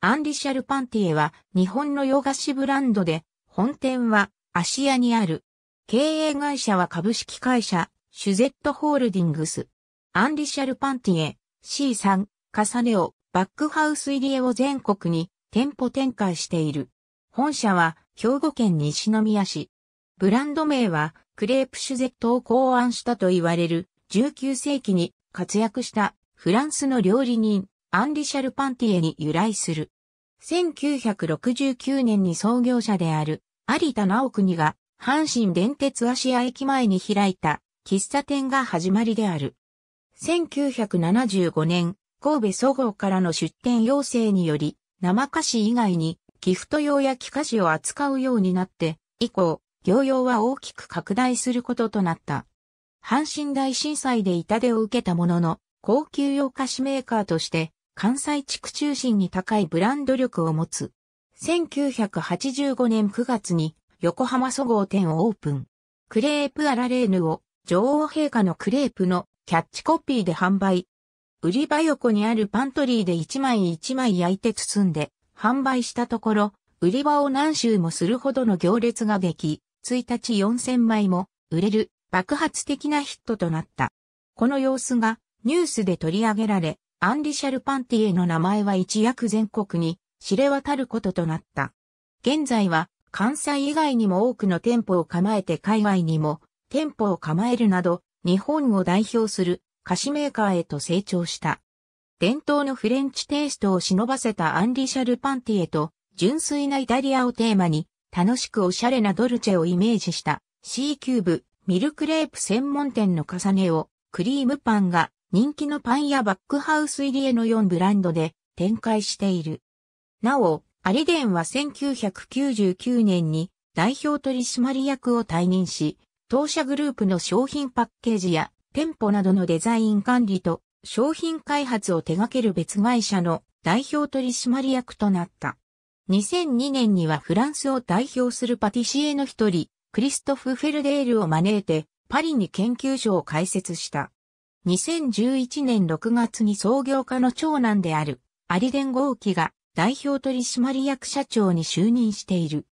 アンリシャルパンティエは日本の洋菓子ブランドで、本店は芦屋にある。経営会社は株式会社、シュゼットホールディングス。アンリシャルパンティエ、C さん、カサネオ、バックハウス入り江を全国に店舗展開している。本社は兵庫県西宮市。ブランド名はクレープシュゼットを考案したと言われる19世紀に活躍したフランスの料理人アンリ・シャルパンティエに由来する。1969年に創業者である有田直国が阪神電鉄芦屋駅前に開いた喫茶店が始まりである。1975年、神戸総合からの出店要請により、生菓子以外にギフト用やき菓子を扱うようになって、以降、業用は大きく拡大することとなった。阪神大震災で痛手を受けたものの、高級洋菓子メーカーとして関西地区中心に高いブランド力を持つ。1985年9月に横浜そご店をオープン。クレープアラレーヌを女王陛下のクレープのキャッチコピーで販売。売り場横にあるパントリーで一枚一枚焼いて包んで販売したところ、売り場を何周もするほどの行列ができ、1日4000枚も売れる爆発的なヒットとなった。この様子がニュースで取り上げられ、アンリ・シャルパンティエの名前は一躍全国に知れ渡ることとなった。現在は関西以外にも多くの店舗を構えて海外にも店舗を構えるなど日本を代表する菓子メーカーへと成長した。伝統のフレンチテイストを忍ばせたアンリ・シャルパンティエと純粋なイタリアをテーマに楽しくおしゃれなドルチェをイメージした C キューブミルクレープ専門店の重ねをクリームパンが人気のパンやバックハウス入りへの4ブランドで展開している。なお、アリデンは1999年に代表取締役を退任し、当社グループの商品パッケージや店舗などのデザイン管理と商品開発を手掛ける別会社の代表取締役となった。2002年にはフランスを代表するパティシエの一人、クリストフ・フェルデールを招いて、パリに研究所を開設した。2011年6月に創業家の長男である、有電合機が代表取締役社長に就任している。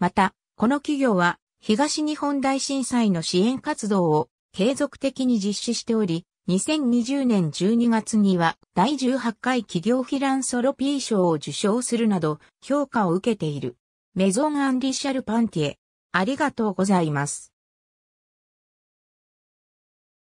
また、この企業は東日本大震災の支援活動を継続的に実施しており、2020年12月には第18回企業フィランソロピー賞を受賞するなど評価を受けている。メゾン・アン・リシャル・パンティエ、ありがとうございます。